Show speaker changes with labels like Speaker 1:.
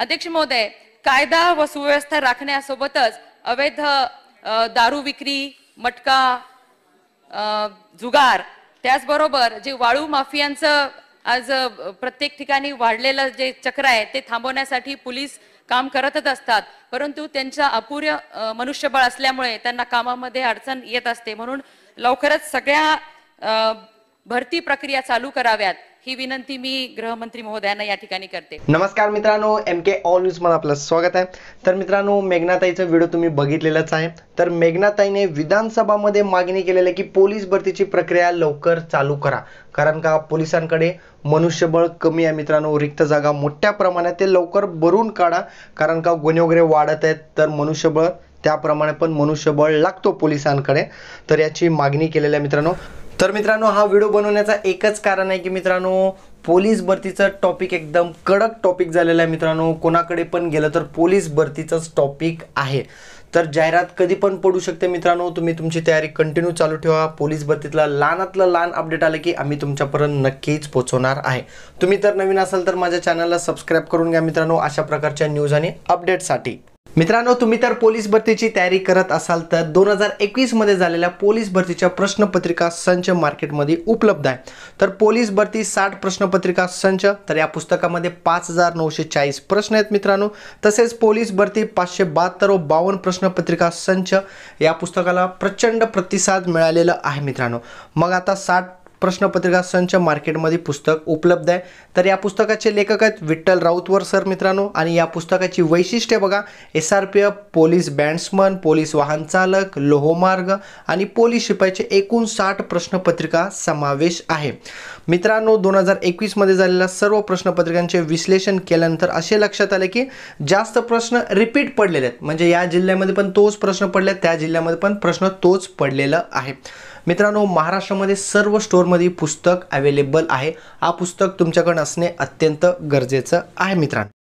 Speaker 1: अध्यक्ष महोदय कायदा व सुव्यवस्था राखण्यासोबतच अवैध दारू विक्री मटका जुगार त्याचबरोबर जे वाळू माफियांचं आज प्रत्येक ठिकाणी वाढलेलं जे चक्र आहे ते थांबवण्यासाठी पोलीस काम करतच असतात परंतु त्यांच्या अपुर्य मनुष्यबळ असल्यामुळे त्यांना कामामध्ये अडचण येत असते म्हणून लवकरच सगळ्या भरती प्रक्रिया चालू कराव्यात ही विनंती मी गृहमंत्री महोदयांना या ठिकाणी करते
Speaker 2: नमस्कार मित्रांनो एम के ऑल न्यूज मध्ये आपलं स्वागत आहे तर मित्रांनो मेघनाताईचा व्हिडिओ तुम्ही बघितलेलाच आहे तर मेघनाताईने विधानसभामध्ये मागणी केलेली आहे की पोलीस भरतीची प्रक्रिया लवकर चालू करा कारण का पोलिसांकडे मनुष्यबळ कमी आहे मित्रांनो रिक्त जागा मोठ्या प्रमाणात ते लवकर भरून काढा कारण का गुन्हे वगैरे वाढत आहेत तर मनुष्यबळ त्याप्रमाणे पण मनुष्यबळ लागतो पोलिसांकडे तर याची मागणी केलेली आहे मित्रांनो तर मित्रांनो हा व्हिडिओ बनवण्याचं एकच कारण आहे की मित्रांनो पोलीस भरतीचं टॉपिक एकदम कडक टॉपिक झालेलं आहे मित्रांनो कोणाकडे पण गेलं तर पोलीस भरतीचंच टॉपिक आहे तर जाहिरात कधी पण पडू शकते मित्रांनो तुम्ही तुमची तयारी कंटिन्यू चालू ठेवा पोलीस भरतीतला लहानातलं लहान अपडेट आलं की आम्ही तुमच्यापर्यंत नक्कीच पोहोचवणार आहे तुम्ही तर नवीन असाल तर माझ्या चॅनलला सबस्क्राईब करून घ्या मित्रांनो अशा प्रकारच्या न्यूज आणि अपडेटसाठी मित्रांनो तुम्ही तर पोलीस भरतीची तयारी करत असाल तर दोन हजार एकवीसमध्ये झालेल्या पोलीस भरतीच्या प्रश्नपत्रिका संच मार्केटमध्ये उपलब्ध आहे तर पोलीस भरती साठ प्रश्नपत्रिका संच तर या पुस्तकामध्ये पाच हजार नऊशे चाळीस प्रश्न आहेत मित्रांनो तसेच पोलीस भरती पाचशे बहात्तर व बावन्न प्रश्नपत्रिका संच या पुस्तकाला प्रचंड प्रतिसाद मिळालेला आहे मित्रांनो मग आता साठ प्रश्नपत्रिका संच मार्केटमध्ये पुस्तक उपलब्ध आहे तर या पुस्तकाचे लेखक आहेत विठ्ठल राऊतवर सर मित्रांनो आणि या पुस्तकाची वैशिष्ट्ये बघा S R P F police bandsman police वाहन चालक लोहमार्ग आणि पोलीस शिपाईचे एकूण साठ प्रश्नपत्रिका समावेश आहे मित्रांनो दोन हजार एकवीसमध्ये झालेल्या सर्व प्रश्नपत्रिकांचे विश्लेषण केल्यानंतर असे लक्षात आले की जास्त प्रश्न रिपीट पडलेले आहेत म्हणजे या जिल्ह्यामध्ये पण तोच प्रश्न पडला त्या जिल्ह्यामध्ये पण प्रश्न तोच पडलेला आहे मित्रांनो महाराष्ट्रामध्ये सर्व स्टोअरमध्ये पुस्तक अवेलेबल आहे हा पुस्तक तुमच्याकडं असणे अत्यंत गरजेचं आहे मित्रांनो